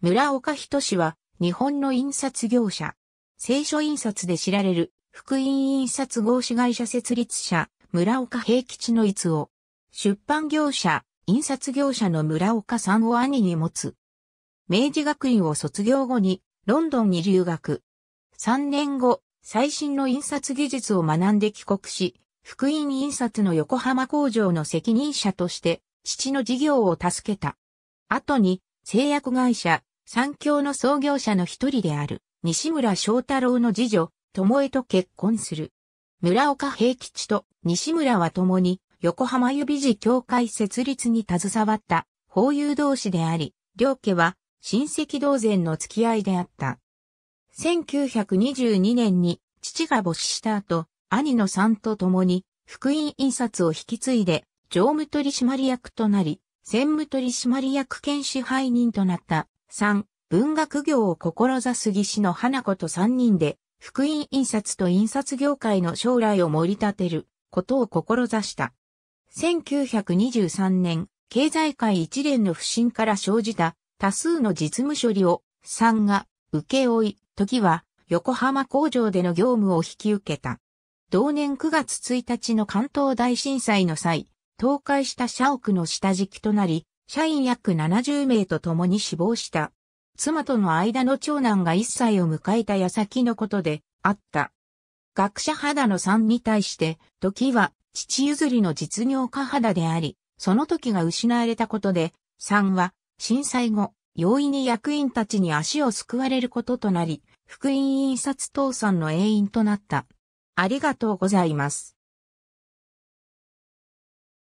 村岡人志は、日本の印刷業者。聖書印刷で知られる、福音印刷合資会社設立者、村岡平吉の逸を、出版業者、印刷業者の村岡さんを兄に持つ。明治学院を卒業後に、ロンドンに留学。3年後、最新の印刷技術を学んで帰国し、福音印刷の横浜工場の責任者として、父の事業を助けた。後に、製薬会社、三協の創業者の一人である西村翔太郎の次女、智恵と結婚する。村岡平吉と西村は共に横浜指字協会設立に携わった法友同士であり、両家は親戚同然の付き合いであった。1922年に父が没死した後、兄のさんと共に福音印刷を引き継いで常務取締役となり、専務取締役兼支配人となった3、文学業を志す義士の花子と3人で、福音印刷と印刷業界の将来を盛り立てることを志した。1923年、経済界一連の不振から生じた多数の実務処理を3が受け負い、時は横浜工場での業務を引き受けた。同年9月1日の関東大震災の際、倒壊した社屋の下敷きとなり、社員約70名と共に死亡した。妻との間の長男が1歳を迎えた矢先のことであった。学者肌の3に対して、時は父譲りの実業家肌であり、その時が失われたことで、3は震災後、容易に役員たちに足を救われることとなり、福音印刷倒産の永遠となった。ありがとうございます。